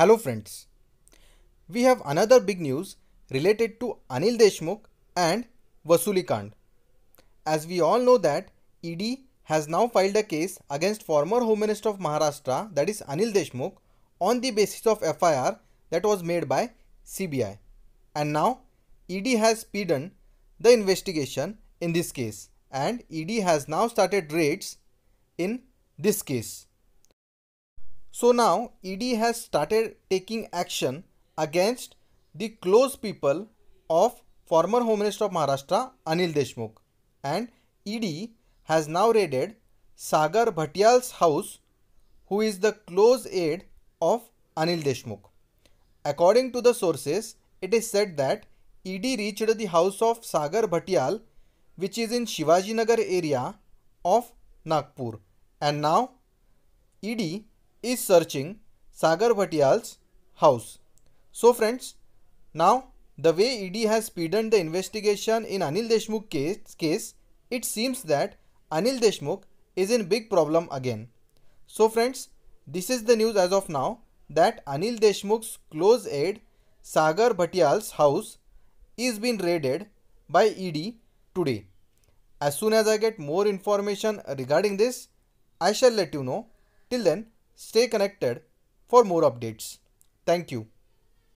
Hello friends. We have another big news related to Anil Deshmukh and Vasuli Kand. As we all know that ED has now filed a case against former Home Minister of Maharashtra that is Anil Deshmukh on the basis of FIR that was made by CBI. And now ED has speeded the investigation in this case and ED has now started raids in this case. So now ED has started taking action against the close people of former Home Minister of Maharashtra Anil Deshmukh and ED has now raided Sagar Bhatial's house who is the close aide of Anil Deshmukh. According to the sources, it is said that ED reached the house of Sagar Bhatial which is in Shivajinagar area of Nagpur and now ED is searching Sagar Bhatial's house. So friends, now the way ED has speeded the investigation in Anil Deshmukh case, case, it seems that Anil Deshmukh is in big problem again. So friends, this is the news as of now that Anil Deshmukh's close aide Sagar Bhatial's house is being raided by ED today. As soon as I get more information regarding this, I shall let you know. Till then, Stay connected for more updates. Thank you.